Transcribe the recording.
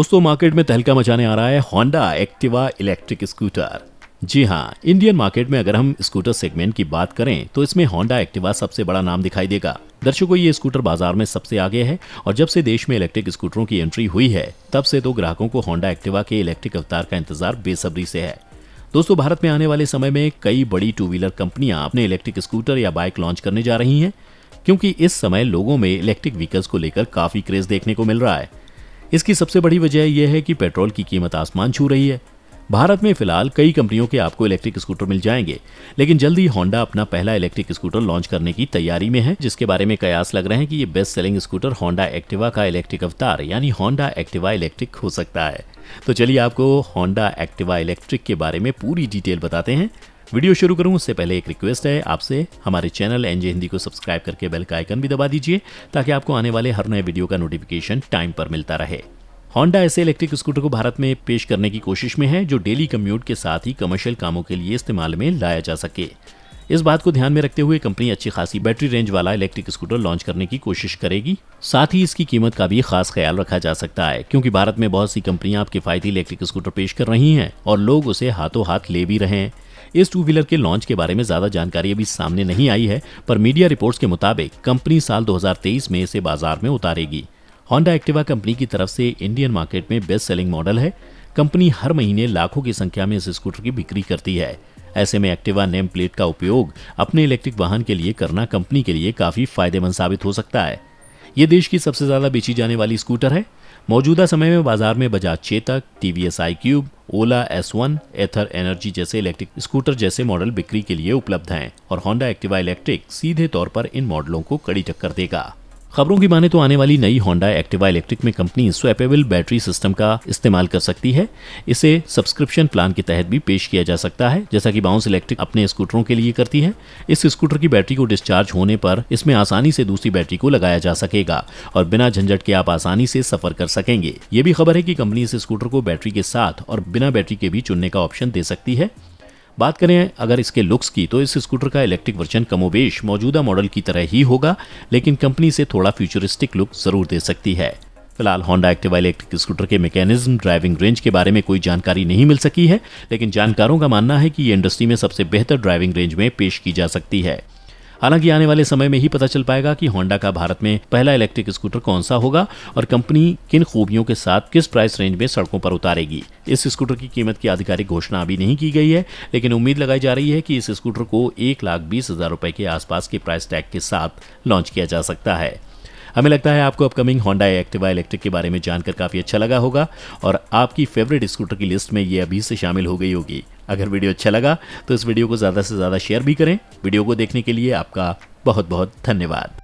दोस्तों मार्केट में तहलका मचाने आ रहा है होंडा एक्टिवा इलेक्ट्रिक स्कूटर जी हाँ इंडियन मार्केट में अगर हम स्कूटर सेगमेंट की बात करें तो इसमें होंडा एक्टिवा सबसे बड़ा नाम दिखाई देगा दर्शकों ये स्कूटर बाजार में सबसे आगे है और जब से देश में इलेक्ट्रिक स्कूटरों की एंट्री हुई है तब से तो ग्राहकों को होंडा एक्टिवा के इलेक्ट्रिक अवतार का इंतजार बेसब्री से है दोस्तों भारत में आने वाले समय में कई बड़ी टू व्हीलर कंपनियां अपने इलेक्ट्रिक स्कूटर या बाइक लॉन्च करने जा रही हैं क्योंकि इस समय लोगों में इलेक्ट्रिक व्हीकल्स को लेकर काफी क्रेज देखने को मिल रहा है इसकी सबसे बड़ी वजह यह है कि पेट्रोल की कीमत आसमान छू रही है भारत में फिलहाल कई कंपनियों के आपको इलेक्ट्रिक स्कूटर मिल जाएंगे लेकिन जल्द ही होंडा अपना पहला इलेक्ट्रिक स्कूटर लॉन्च करने की तैयारी में है जिसके बारे में कयास लग रहे हैं कि ये best selling scooter Honda Activa का इलेक्ट्रिक अवतार यानी होंडा एक्टिवा इलेक्ट्रिक हो सकता है तो चलिए आपको होंडा एक्टिवा इलेक्ट्रिक के बारे में पूरी डिटेल बताते हैं वीडियो शुरू करूं उससे पहले एक रिक्वेस्ट है आपसे हमारे चैनल एनजे हिंदी को सब्सक्राइब करके बेल का आइकन भी दबा दीजिए ताकि आपको आने वाले हर नए वीडियो का नोटिफिकेशन टाइम पर मिलता रहे होंडा ऐसे इलेक्ट्रिक स्कूटर को भारत में पेश करने की कोशिश में है जो डेली कम्यूट के साथ ही कमर्शियल कामों के लिए इस्तेमाल में लाया जा सके इस बात को ध्यान में रखते हुए कंपनी अच्छी खासी बैटरी रेंज वाला इलेक्ट्रिक स्कूटर लॉन्च करने की कोशिश करेगी साथ ही इसकी कीमत का भी खास ख्याल रखा जा सकता है क्योंकि भारत में बहुत सी कंपनियां आपके किफायती इलेक्ट्रिक स्कूटर पेश कर रही हैं और लोग उसे हाथों हाथ ले भी रहे हैं इस टू व्हीलर के लॉन्च के बारे में ज्यादा जानकारी अभी सामने नहीं आई है पर मीडिया रिपोर्ट्स के मुताबिक कंपनी साल 2023 में इसे बाजार में उतारेगी होंडा एक्टिवा कंपनी की तरफ से इंडियन मार्केट में बेस्ट सेलिंग मॉडल है कंपनी हर महीने लाखों की संख्या में इस स्कूटर की बिक्री करती है ऐसे में एक्टिवा नेम प्लेट का उपयोग अपने इलेक्ट्रिक वाहन के लिए करना कंपनी के लिए काफी फायदेमंद साबित हो सकता है ये देश की सबसे ज़्यादा बेची जाने वाली स्कूटर है मौजूदा समय में बाजार में Bajaj Chetak T V S iQube Ola S one Ather energy जैसे इलेक्ट्रिक स्कूटर जैसे मॉडल बिक्री के लिए उपलब्ध हैं और होंडा एक्टिवा इलेक्ट्रिक सीधे तौर पर इन मॉडलों को कड़ी टक्कर देगा खबरों की माने तो आने वाली नई होंडा एक्टिवा इलेक्ट्रिक में कंपनी स्वेपेबल बैटरी सिस्टम का इस्तेमाल कर सकती है इसे सब्सक्रिप्शन प्लान के तहत भी पेश किया जा सकता है जैसा कि बाउंस इलेक्ट्रिक अपने स्कूटरों के लिए करती है इस स्कूटर की बैटरी को डिस्चार्ज होने पर इसमें आसानी से दूसरी बैटरी को लगाया जा सकेगा और बिना झंझट के आप आसानी से सफर कर सकेंगे ये भी खबर है कि कंपनी इस स्कूटर को बैटरी के साथ और बिना बैटरी के भी चुनने का ऑप्शन दे सकती है बात करें अगर इसके लुक्स की तो इस स्कूटर का इलेक्ट्रिक वर्जन कमोबेश मौजूदा मॉडल की तरह ही होगा लेकिन कंपनी से थोड़ा फ्यूचरिस्टिक लुक जरूर दे सकती है फिलहाल होंडा एक्टिवा इलेक्ट्रिक स्कूटर के मैकेनिज्म ड्राइविंग रेंज के बारे में कोई जानकारी नहीं मिल सकी है लेकिन जानकारों का मानना है कि ये इंडस्ट्री में सबसे बेहतर ड्राइविंग रेंज में पेश की जा सकती है हालांकि आने वाले समय में ही पता चल पाएगा कि होंडा का भारत में पहला इलेक्ट्रिक स्कूटर कौन सा होगा और कंपनी किन खूबियों के साथ किस प्राइस रेंज में सड़कों पर उतारेगी इस स्कूटर की कीमत की आधिकारिक घोषणा अभी नहीं की गई है लेकिन उम्मीद लगाई जा रही है कि इस स्कूटर को एक लाख बीस हजार रुपए के आसपास के प्राइस टैग के साथ लॉन्च किया जा सकता है हमें लगता है आपको अपकमिंग होंडा एक्टिवा इलेक्ट्रिक के बारे में जानकर काफ़ी अच्छा लगा होगा और आपकी फेवरेट स्कूटर की लिस्ट में ये अभी से शामिल हो गई होगी अगर वीडियो अच्छा लगा तो इस वीडियो को ज़्यादा से ज़्यादा शेयर भी करें वीडियो को देखने के लिए आपका बहुत बहुत धन्यवाद